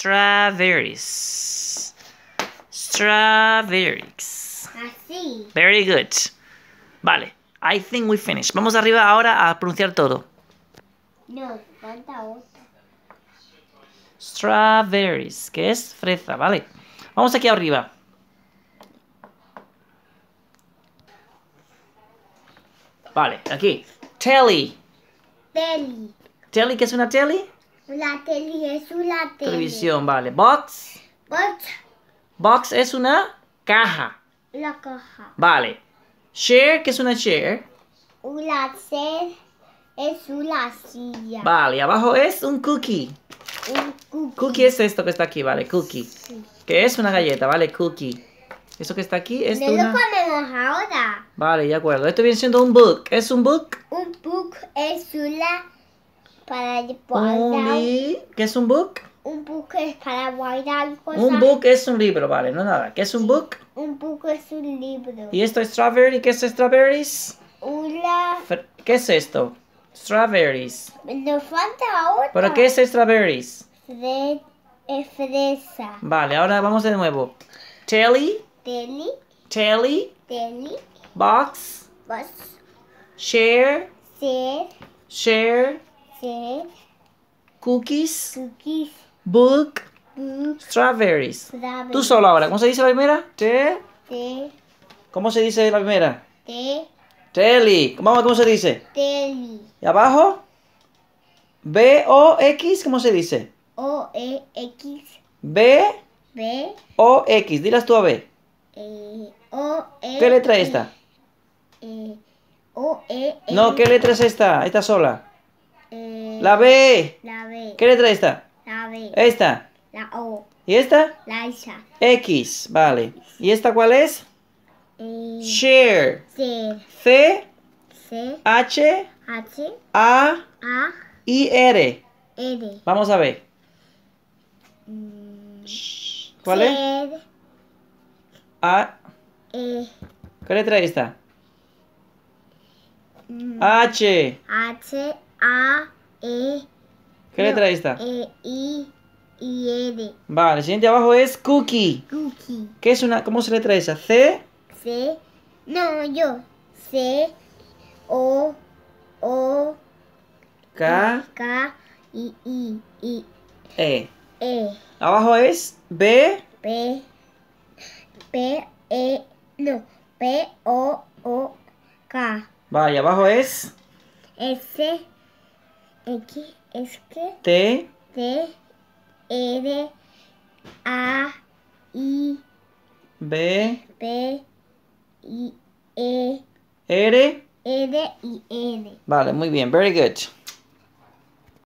Strawberries. Strawberries. Así. Very good. Vale. I think we finished. Vamos arriba ahora a pronunciar todo. No, falta otra. Strawberries, que es fresa, vale. Vamos aquí arriba. Vale, aquí. Telly. Telly. ¿Telly qué es una telly? La tele es una tele. Televisión, vale. Box. Box. Box es una caja. La caja. Vale. Share, que es una chair Una chair es una silla. Vale, abajo es un cookie. Un cookie. Cookie es esto que está aquí, vale, cookie. Que es una galleta, vale, cookie. Eso que está aquí es no una... lo ponemos ahora. Vale, de acuerdo. Esto viene siendo un book. ¿Es un book? Un book es una para guardar. Un ¿Qué es un book? Un book es para guardar cosas. Un book es un libro, vale, no nada. ¿Qué es un book? Un book es un libro. ¿Y esto es strawberry? ¿Qué es strawberries? Una... ¿Qué es esto? Strawberries. Nos falta otra. ¿Pero qué es strawberries? Fre fresa. Vale, ahora vamos de nuevo. Telly. Telly. Telly. Telly. Box. Box. Share. Share. Share. Cookies. Cookies. Book. Strawberries. Tú solo ahora. ¿Cómo se dice la primera? Te. ¿Cómo se dice la primera? Te. Telly. Vamos, ¿cómo se dice? Telly. ¿Y abajo? B-O-X, ¿cómo se dice? O-E-X. B. O-X. Dilas tú a B. E, o -E ¿Qué letra es esta? E, e, o -E No, ¿qué letra es esta? Esta sola. La B. La B. ¿Qué letra esta? La B. Esta. La O. ¿Y esta? La Isa. X, vale. ¿Y esta cuál es? Eh, share. C. C. H. H. A. A. Y R. R. Vamos a ver. Mm. ¿Cuál es? A. E. ¿Qué letra es esta? Mm. H. H. A. E. ¿Qué letra es esta? E, I, I, R. Vale, siguiente abajo es cookie. Cookie. ¿Qué es una, ¿Cómo se trae esa? C. C. No, yo. C, O, O. K. K, I, I, I. E. E. Abajo es B. B. P, E. No. P, O, O, K. Vale, abajo es. S. X es que T T R A I B B I E R R y N. Vale, muy bien. Very good.